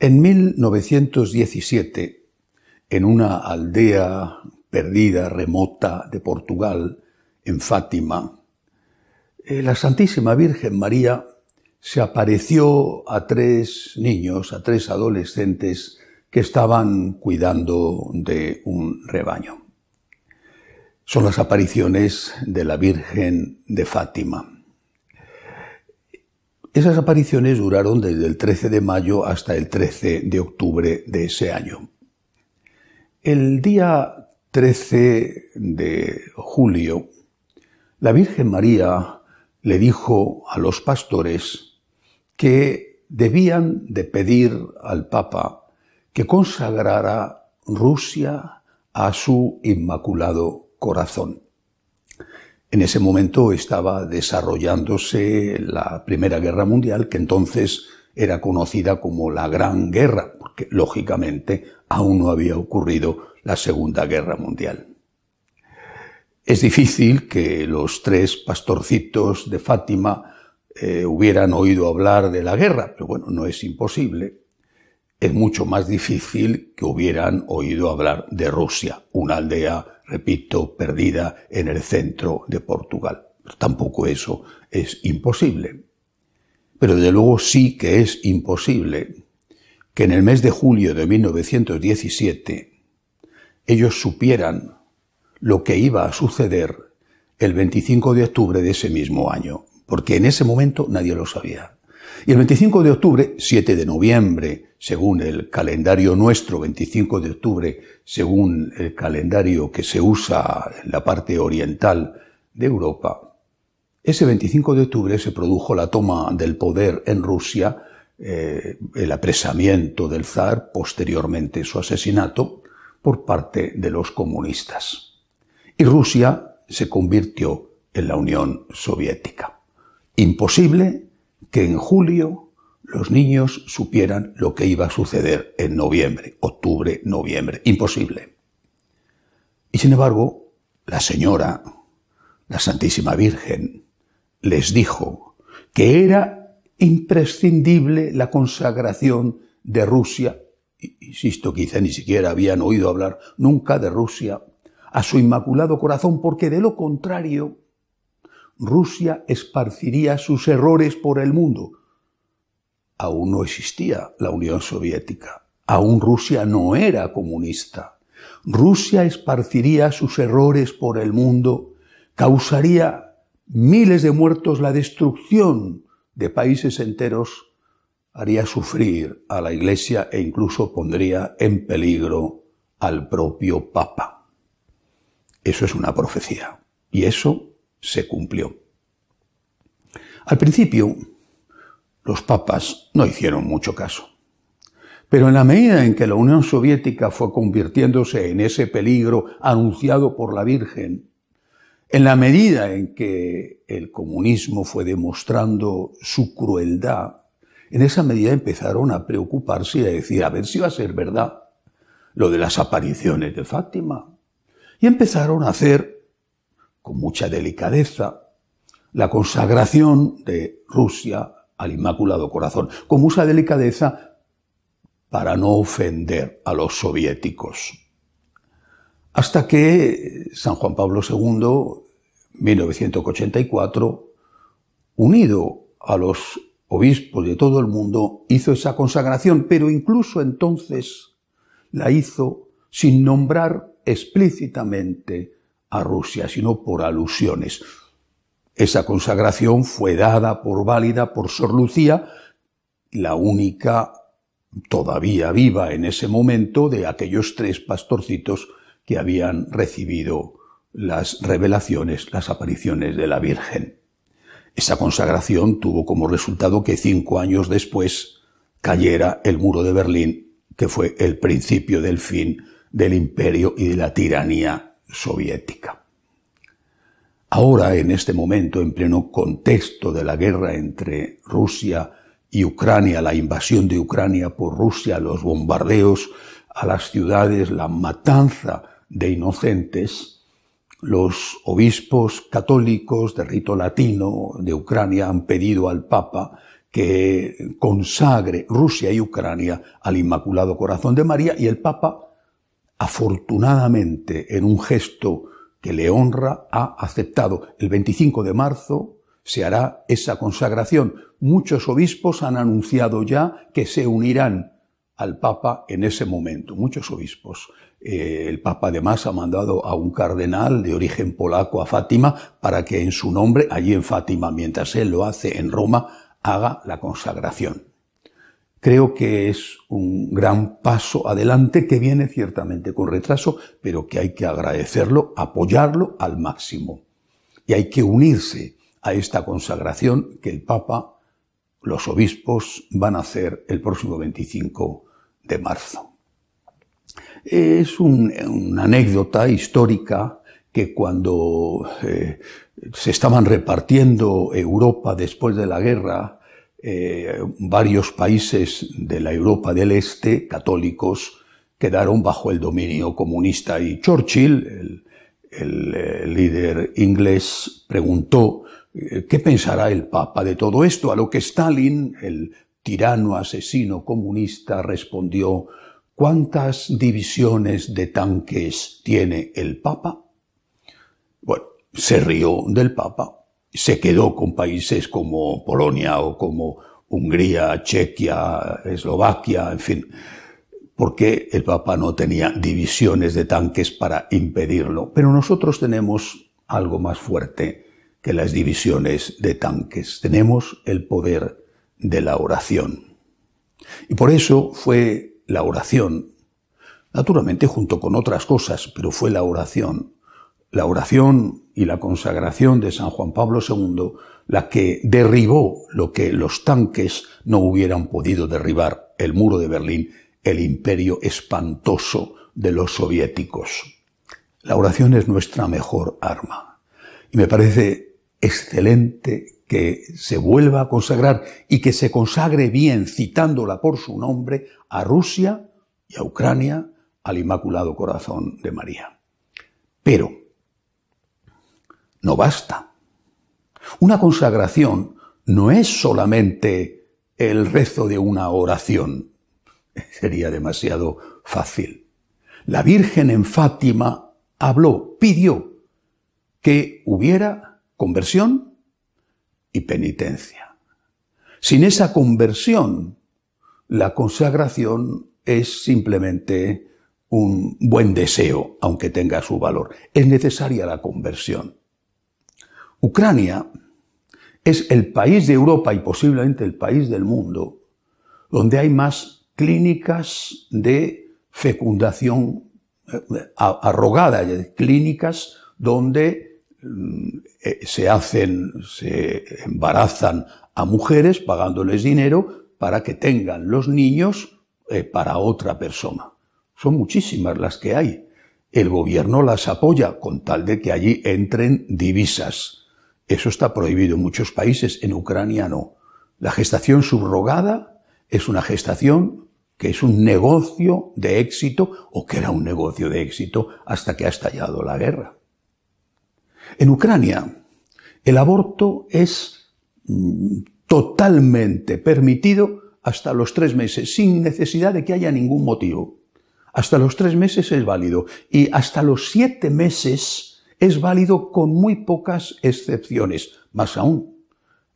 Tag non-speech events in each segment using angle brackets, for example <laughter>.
En 1917, en una aldea perdida, remota de Portugal, en Fátima, eh, la Santísima Virgen María se apareció a tres niños, a tres adolescentes que estaban cuidando de un rebaño. Son las apariciones de la Virgen de Fátima. Esas apariciones duraron desde el 13 de mayo hasta el 13 de octubre de ese año. El día 13 de julio, la Virgen María le dijo a los pastores que debían de pedir al Papa que consagrara Rusia a su inmaculado corazón. En ese momento estaba desarrollándose la Primera Guerra Mundial, que entonces era conocida como la Gran Guerra, porque lógicamente aún no había ocurrido la Segunda Guerra Mundial. Es difícil que los tres pastorcitos de Fátima eh, hubieran oído hablar de la guerra, pero bueno, no es imposible. Es mucho más difícil que hubieran oído hablar de Rusia, una aldea repito, perdida en el centro de Portugal. tampoco eso es imposible. Pero desde luego sí que es imposible que en el mes de julio de 1917 ellos supieran lo que iba a suceder el 25 de octubre de ese mismo año, porque en ese momento nadie lo sabía. Y el 25 de octubre, 7 de noviembre, según el calendario nuestro, 25 de octubre, según el calendario que se usa en la parte oriental de Europa, ese 25 de octubre se produjo la toma del poder en Rusia, eh, el apresamiento del zar, posteriormente su asesinato, por parte de los comunistas. Y Rusia se convirtió en la Unión Soviética. Imposible que en julio los niños supieran lo que iba a suceder en noviembre, octubre, noviembre. Imposible. Y sin embargo, la señora, la Santísima Virgen, les dijo que era imprescindible la consagración de Rusia, insisto, quizá ni siquiera habían oído hablar nunca de Rusia, a su inmaculado corazón, porque de lo contrario Rusia esparciría sus errores por el mundo. Aún no existía la Unión Soviética, aún Rusia no era comunista. Rusia esparciría sus errores por el mundo, causaría miles de muertos, la destrucción de países enteros, haría sufrir a la Iglesia e incluso pondría en peligro al propio Papa. Eso es una profecía. Y eso se cumplió. Al principio, los papas no hicieron mucho caso. Pero en la medida en que la Unión Soviética fue convirtiéndose en ese peligro anunciado por la Virgen, en la medida en que el comunismo fue demostrando su crueldad, en esa medida empezaron a preocuparse y a decir, a ver si va a ser verdad lo de las apariciones de Fátima. Y empezaron a hacer con mucha delicadeza la consagración de Rusia al Inmaculado Corazón, con mucha delicadeza para no ofender a los soviéticos. Hasta que San Juan Pablo II, 1984, unido a los obispos de todo el mundo, hizo esa consagración, pero incluso entonces la hizo sin nombrar explícitamente a Rusia, sino por alusiones. Esa consagración fue dada por válida por Sor Lucía, la única todavía viva en ese momento de aquellos tres pastorcitos que habían recibido las revelaciones, las apariciones de la Virgen. Esa consagración tuvo como resultado que cinco años después cayera el muro de Berlín, que fue el principio del fin del imperio y de la tiranía soviética. Ahora, en este momento, en pleno contexto de la guerra entre Rusia y Ucrania, la invasión de Ucrania por Rusia, los bombardeos a las ciudades, la matanza de inocentes, los obispos católicos de rito latino de Ucrania han pedido al Papa que consagre Rusia y Ucrania al Inmaculado Corazón de María y el Papa afortunadamente en un gesto que le honra, ha aceptado. El 25 de marzo se hará esa consagración. Muchos obispos han anunciado ya que se unirán al Papa en ese momento, muchos obispos. Eh, el Papa además ha mandado a un cardenal de origen polaco a Fátima para que en su nombre, allí en Fátima, mientras él lo hace en Roma, haga la consagración. Creo que es un gran paso adelante que viene ciertamente con retraso, pero que hay que agradecerlo, apoyarlo al máximo. Y hay que unirse a esta consagración que el Papa, los obispos van a hacer el próximo 25 de marzo. Es una anécdota histórica que cuando eh, se estaban repartiendo Europa después de la guerra, eh, varios países de la Europa del Este, católicos, quedaron bajo el dominio comunista y Churchill, el, el eh, líder inglés, preguntó eh, ¿qué pensará el Papa de todo esto? A lo que Stalin, el tirano asesino comunista, respondió ¿cuántas divisiones de tanques tiene el Papa? Bueno, se rió del Papa se quedó con países como Polonia o como Hungría, Chequia, Eslovaquia, en fin, porque el Papa no tenía divisiones de tanques para impedirlo. Pero nosotros tenemos algo más fuerte que las divisiones de tanques. Tenemos el poder de la oración. Y por eso fue la oración, naturalmente junto con otras cosas, pero fue la oración la oración y la consagración de San Juan Pablo II la que derribó lo que los tanques no hubieran podido derribar, el muro de Berlín, el imperio espantoso de los soviéticos. La oración es nuestra mejor arma. Y me parece excelente que se vuelva a consagrar y que se consagre bien, citándola por su nombre, a Rusia y a Ucrania, al Inmaculado Corazón de María. Pero, no basta. Una consagración no es solamente el rezo de una oración. <laughs> Sería demasiado fácil. La Virgen en Fátima habló, pidió que hubiera conversión y penitencia. Sin esa conversión, la consagración es simplemente un buen deseo, aunque tenga su valor. Es necesaria la conversión. Ucrania es el país de Europa y posiblemente el país del mundo donde hay más clínicas de fecundación eh, arrogada, clínicas donde mm, eh, se hacen, se embarazan a mujeres pagándoles dinero para que tengan los niños eh, para otra persona. Son muchísimas las que hay. El gobierno las apoya con tal de que allí entren divisas eso está prohibido en muchos países, en Ucrania no. La gestación subrogada es una gestación que es un negocio de éxito o que era un negocio de éxito hasta que ha estallado la guerra. En Ucrania, el aborto es mm, totalmente permitido hasta los tres meses, sin necesidad de que haya ningún motivo. Hasta los tres meses es válido y hasta los siete meses es válido con muy pocas excepciones. Más aún,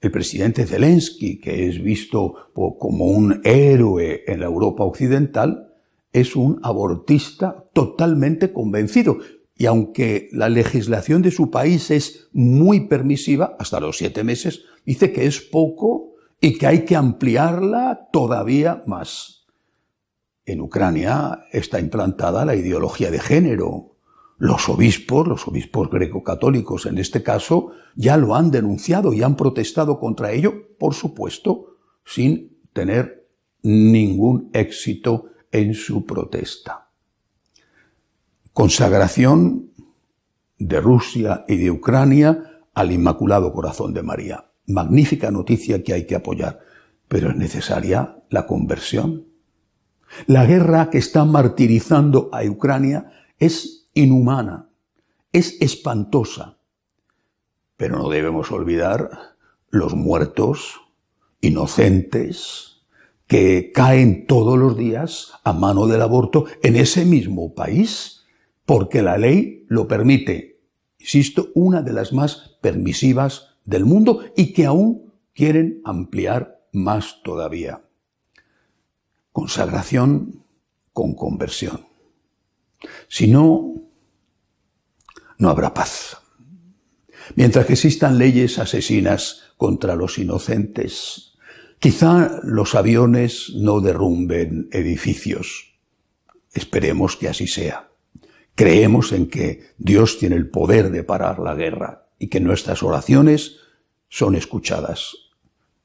el presidente Zelensky, que es visto como un héroe en la Europa occidental, es un abortista totalmente convencido. Y aunque la legislación de su país es muy permisiva, hasta los siete meses, dice que es poco y que hay que ampliarla todavía más. En Ucrania está implantada la ideología de género, los obispos, los obispos greco-católicos en este caso, ya lo han denunciado y han protestado contra ello, por supuesto, sin tener ningún éxito en su protesta. Consagración de Rusia y de Ucrania al Inmaculado Corazón de María. Magnífica noticia que hay que apoyar, pero es necesaria la conversión. La guerra que está martirizando a Ucrania es inhumana, es espantosa. Pero no debemos olvidar los muertos inocentes que caen todos los días a mano del aborto en ese mismo país, porque la ley lo permite. Insisto, una de las más permisivas del mundo y que aún quieren ampliar más todavía. Consagración con conversión. Si no, no habrá paz. Mientras que existan leyes asesinas contra los inocentes, quizá los aviones no derrumben edificios. Esperemos que así sea. Creemos en que Dios tiene el poder de parar la guerra y que nuestras oraciones son escuchadas.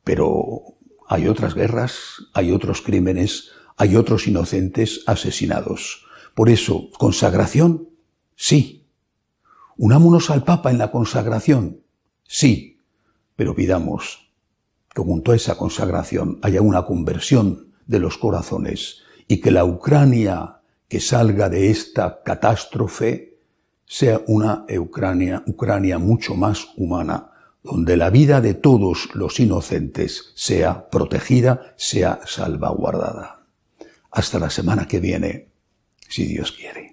Pero hay otras guerras, hay otros crímenes, hay otros inocentes asesinados. Por eso, consagración, sí, Unámonos al Papa en la consagración. Sí, pero pidamos que junto a esa consagración haya una conversión de los corazones y que la Ucrania que salga de esta catástrofe sea una Ucrania, Ucrania mucho más humana, donde la vida de todos los inocentes sea protegida, sea salvaguardada. Hasta la semana que viene, si Dios quiere.